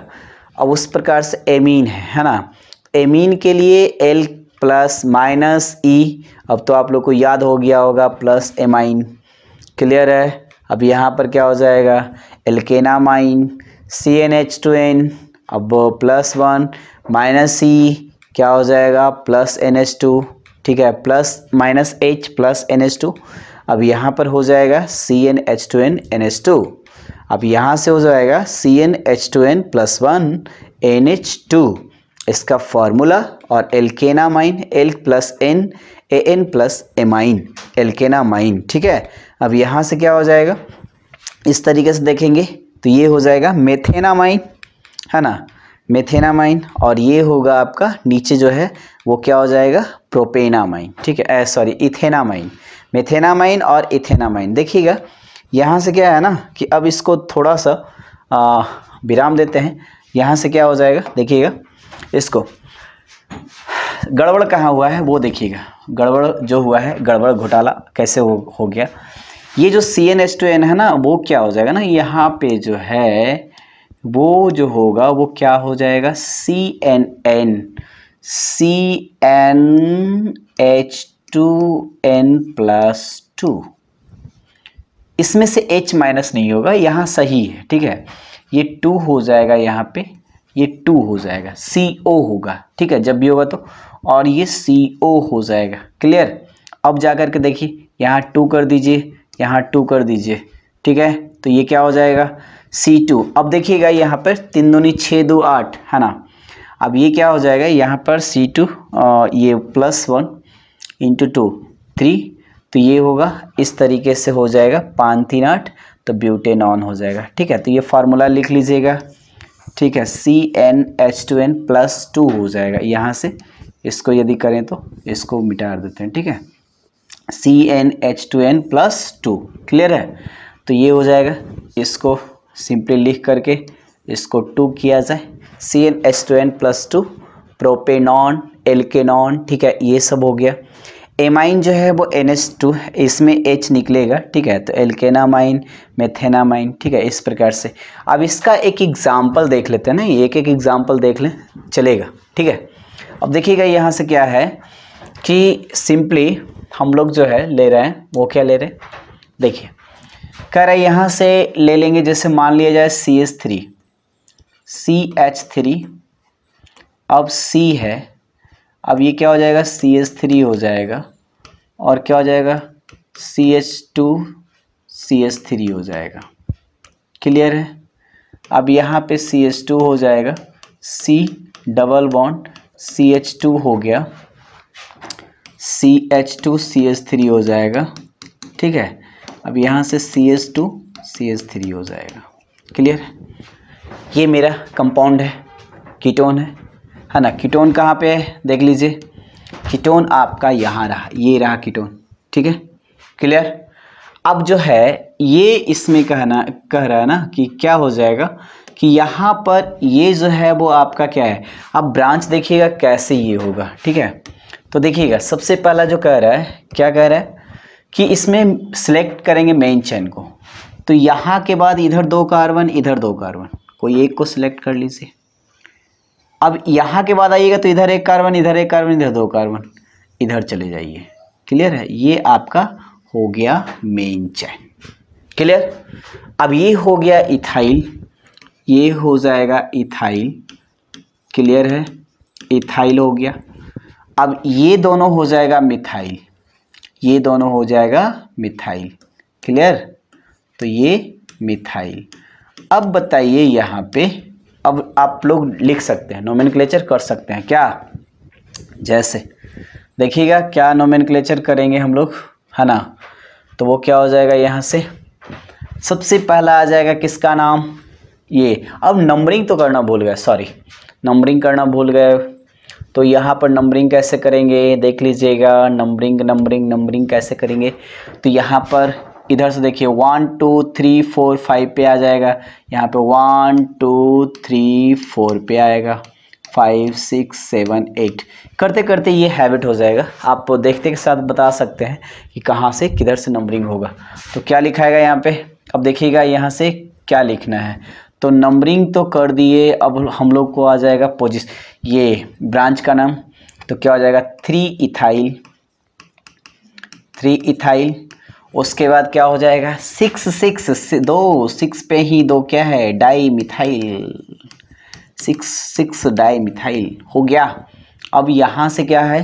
अब उस प्रकार से एमीन है है ना एमीन के लिए एल प्लस माइनस ई अब तो आप लोग को याद हो गया होगा प्लस एमाइन क्लियर है अब यहाँ पर क्या हो जाएगा alkanamine C N H two N अब प्लस वन माइनस सी क्या हो जाएगा प्लस एन एच टू ठीक है plus minus H plus N H two अब यहाँ पर हो जाएगा C N H two N N H two अब यहाँ से हो जाएगा C N H two N plus one N H two इसका फार्मूला और alkanamine L plus N A N plus amine एल्केनामाइन ठीक है अब यहाँ से क्या हो जाएगा इस तरीके से देखेंगे तो ये हो जाएगा मेथेनामाइन है ना मेथेनामाइन और ये होगा आपका नीचे जो है वो क्या हो जाएगा प्रोपेनामाइन ठीक है सॉरी इथेनामाइन मेथेनामाइन और इथेनामाइन देखिएगा यहाँ से क्या है ना कि अब इसको थोड़ा सा विराम देते हैं यहाँ से क्या हो जाएगा देखिएगा इसको गड़बड़ कहाँ हुआ है वो देखिएगा गड़बड़ जो हुआ है गड़बड़ घोटाला कैसे हो, हो गया ये जो C N H two N है ना वो क्या हो जाएगा ना यहाँ पे जो है वो जो होगा वो क्या हो जाएगा C N N C N H two N plus two इसमें से H माइनस नहीं होगा यहाँ सही है ठीक है ये टू हो जाएगा यहाँ पे ये टू हो जाएगा सी ओ होगा ठीक है जब भी होगा तो और ये सी ओ हो जाएगा क्लियर अब जा कर के देखिए यहाँ टू कर दीजिए यहाँ टू कर दीजिए ठीक है तो ये क्या हो जाएगा सी टू अब देखिएगा यहाँ पर तीन दूनी छः दो आठ है ना अब ये क्या हो जाएगा यहाँ पर सी टू ये plus one into two three तो ये होगा इस तरीके से हो जाएगा पाँच तीन आठ तो ब्यूटेन ऑन हो जाएगा ठीक है तो ये फार्मूला लिख लीजिएगा ठीक है C N H two N plus two हो जाएगा यहाँ से इसको यदि करें तो इसको मिटा देते हैं ठीक है C N H two N plus two clear है तो ये हो जाएगा इसको सिंपली लिख करके इसको टू किया जाए C N H two N plus two propanone alkanone ठीक है ये सब हो गया एमाइन जो है वो एन एच टू इसमें एच निकलेगा ठीक है तो एल्केनामाइन मेथेनामाइन ठीक है इस प्रकार से अब इसका एक एग्ज़ाम्पल देख लेते हैं ना एक एक एग्ज़ाम्पल देख लें चलेगा ठीक है अब देखिएगा यहाँ से क्या है कि सिंपली हम लोग जो है ले रहे हैं वो क्या ले रहे हैं देखिए कह रहे यहाँ से ले लेंगे जैसे मान लिया जाए C S three C H three अब सी है अब ये क्या हो जाएगा सी एच थ्री हो जाएगा और क्या हो जाएगा C H two C H three हो जाएगा क्लियर है अब यहाँ पे सी एच टू हो जाएगा C double bond C H two हो गया C H two C H three हो जाएगा ठीक है अब यहाँ से C H two C H three हो जाएगा क्लियर है ये मेरा कंपाउंड है कीटोन है है ना कीटोन कहाँ पे है देख लीजिए कीटोन आपका यहाँ रहा ये रहा कीटोन ठीक है क्लियर अब जो है ये इसमें कहना कह रहा है ना कि क्या हो जाएगा कि यहाँ पर ये जो है वो आपका क्या है अब ब्रांच देखिएगा कैसे ये होगा ठीक है तो देखिएगा सबसे पहला जो कह रहा है क्या कह रहा है कि इसमें सिलेक्ट करेंगे मेन चैन को तो यहाँ के बाद इधर दो कार्बन इधर दो कार्बन कोई एक को सिलेक्ट कर लीजिए अब यहाँ के बाद आइएगा तो इधर एक कार्बन इधर एक कार्बन इधर दो कार्बन इधर चले जाइए क्लियर है ये आपका हो गया मेन चैन क्लियर अब ये हो गया इथाइल ये हो जाएगा इथाइल क्लियर है इथाइल हो गया अब ये दोनों हो जाएगा मिथाइल ये दोनों हो जाएगा मिथाइल क्लियर तो ये मिथाइल अब बताइए यहाँ पे अब आप लोग लिख सकते हैं क्लेचर कर सकते हैं क्या जैसे देखिएगा क्या क्लेचर करेंगे हम लोग है ना तो वो क्या हो जाएगा यहाँ से सबसे पहला आ जाएगा किसका नाम ये अब नंबरिंग तो करना भूल गए सॉरी नंबरिंग करना भूल गए तो यहाँ पर नंबरिंग कैसे करेंगे देख लीजिएगा नंबरिंग नंबरिंग नंबरिंग कैसे करेंगे तो यहाँ पर इधर से देखिए one two three four five पे आ जाएगा यहाँ पे वन टू थ्री फोर पे आएगा फाइव सिक्स सेवन एट करते करते ये हैबिट हो जाएगा आप देखते के साथ बता सकते हैं कि कहाँ से किधर से नंबरिंग होगा तो क्या लिखाएगा यहाँ पे अब देखिएगा यहाँ से क्या लिखना है तो नंबरिंग तो कर दिए अब हम लोग को आ जाएगा पोजिस ये ब्रांच का नाम तो क्या हो जाएगा थ्री इथाइल थ्री इथाइल उसके बाद क्या हो जाएगा सिक्स सिक्स दो सिक्स पे ही दो क्या है di methyl six six di methyl हो गया अब यहाँ से क्या है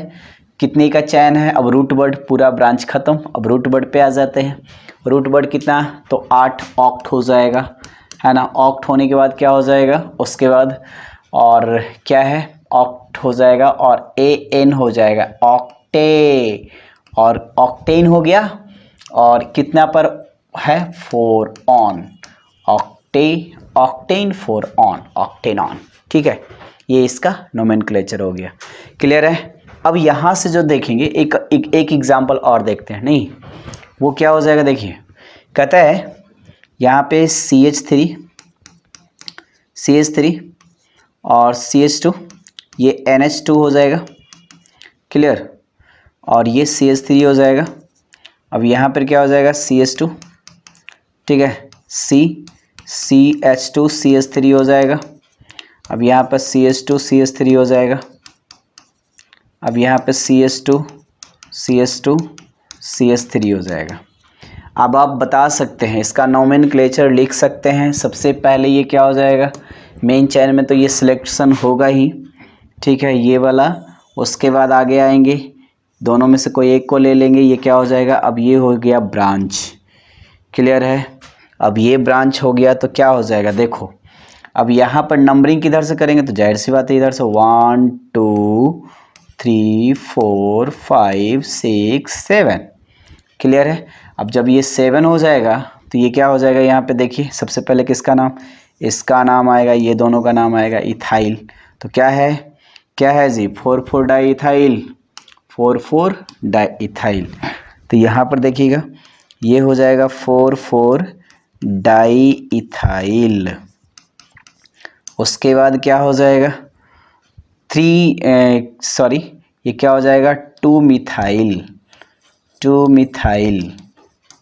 कितने का चयन है अब रूट वर्ड पूरा ब्रांच ख़त्म अब रूट वर्ड पे आ जाते हैं रूट वर्ड कितना तो आठ ऑक्ट हो जाएगा है ना ऑक्ट होने के बाद क्या हो जाएगा उसके बाद और क्या है ऑक्ट हो जाएगा और ए एन हो जाएगा ऑक्टे और ऑक्टेन हो गया और कितना पर है four one octa octane four one octane one ठीक है ये इसका नोमेन हो गया क्लियर है अब यहाँ से जो देखेंगे एक एक एग्ज़ाम्पल और देखते हैं नहीं वो क्या हो जाएगा देखिए कहता है यहाँ पे C H three C H three और सी एच टू ये एन एच टू हो जाएगा क्लियर और ये सी एच थ्री हो जाएगा अब यहाँ पर क्या हो जाएगा सी एस टू ठीक है C C H two C S three हो जाएगा अब यहाँ पर C S two C S three हो जाएगा अब यहाँ पर C S two C S two C S three हो जाएगा अब आप बता सकते हैं इसका क्लेचर लिख सकते हैं सबसे पहले ये क्या हो जाएगा मेन चैन में तो ये सिलेक्शन होगा ही ठीक है ये वाला उसके बाद आगे आएंगे दोनों में से कोई एक को ले लेंगे ये क्या हो जाएगा अब ये हो गया ब्रांच क्लियर है अब ये ब्रांच हो गया तो क्या हो जाएगा देखो अब यहाँ पर नंबरिंग किधर से करेंगे तो जाहिर सी बात है इधर से one two three four five six seven clear है अब जब ये सेवन हो जाएगा तो ये क्या हो जाएगा यहाँ पे देखिए सबसे पहले किसका नाम इसका नाम आएगा ये दोनों का नाम आएगा इथाइल तो क्या है क्या है जी four four di ethyl four four diethyl तो यहाँ पर देखिएगा ये हो जाएगा फोर फोर डाईथाइल उसके बाद क्या हो जाएगा थ्री सॉरी ये क्या हो जाएगा टू मिथाइल टू मिथाइल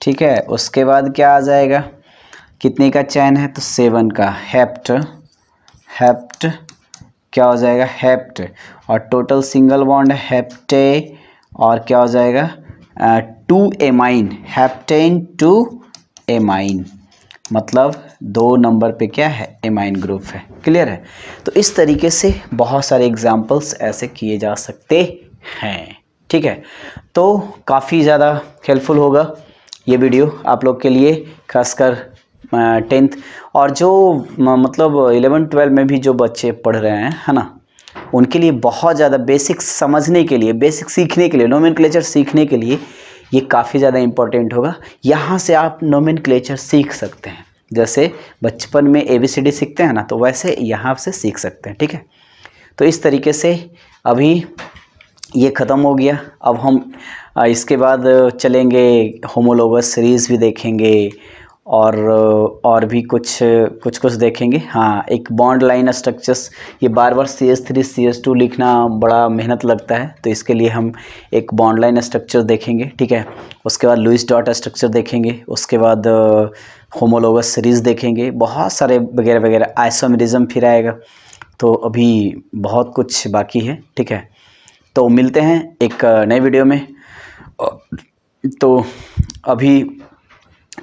ठीक है उसके बाद क्या आ जाएगा कितने का चैन है तो सेवन का हेप्ट हेप्ट क्या हो जाएगा हेप्ट और टोटल सिंगल बॉन्ड हेप्टे और क्या हो जाएगा two amine heptane two amine मतलब दो नंबर पे क्या है एमाइन ग्रुप है क्लियर है तो इस तरीके से बहुत सारे एग्जाम्पल्स ऐसे किए जा सकते हैं ठीक है तो काफ़ी ज़्यादा हेल्पफुल होगा ये वीडियो आप लोग के लिए खासकर टेंथ और जो मतलब एलेवन ट्वेल्व में भी जो बच्चे पढ़ रहे हैं है ना उनके लिए बहुत ज़्यादा बेसिक समझने के लिए बेसिक सीखने के लिए नोमिन सीखने के लिए ये काफ़ी ज़्यादा इम्पोर्टेंट होगा यहाँ से आप नोमिन सीख सकते हैं जैसे बचपन में ए बी सी डी सीखते हैं ना तो वैसे यहाँ से सीख सकते हैं ठीक है तो इस तरीके से अभी ये ख़त्म हो गया अब हम इसके बाद चलेंगे होमोलोगस सीरीज़ भी देखेंगे और और भी कुछ कुछ कुछ देखेंगे हाँ एक बॉन्ड लाइन स्ट्रक्चर्स ये बार बार C S three C S two लिखना बड़ा मेहनत लगता है तो इसके लिए हम एक बॉन्ड लाइन स्ट्रक्चर देखेंगे ठीक है उसके बाद लुइस डॉट स्ट्रक्चर देखेंगे उसके बाद होमोलोगस सीरीज़ देखेंगे बहुत सारे वगैरह वगैरह आइसोमरिज्म फिर आएगा तो अभी बहुत कुछ बाकी है ठीक है तो मिलते हैं एक नए वीडियो में तो अभी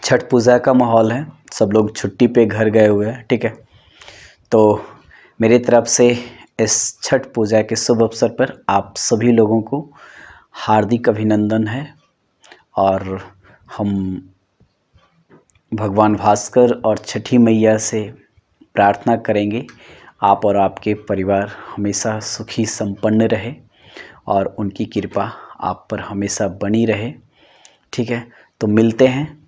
छठ पूजा का माहौल है सब लोग छुट्टी पे घर गए हुए हैं ठीक है तो मेरी तरफ से इस छठ पूजा के शुभ अवसर पर आप सभी लोगों को हार्दिक अभिनंदन है और हम भगवान भास्कर और छठी मैया से प्रार्थना करेंगे आप और आपके परिवार हमेशा सुखी संपन्न रहे और उनकी कृपा आप पर हमेशा बनी रहे ठीक है तो मिलते हैं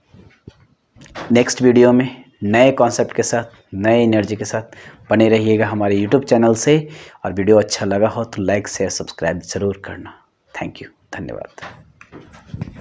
नेक्स्ट वीडियो में नए कॉन्सेप्ट के साथ नए एनर्जी के साथ बने रहिएगा हमारे यूट्यूब चैनल से और वीडियो अच्छा लगा हो तो लाइक शेयर सब्सक्राइब ज़रूर करना थैंक यू धन्यवाद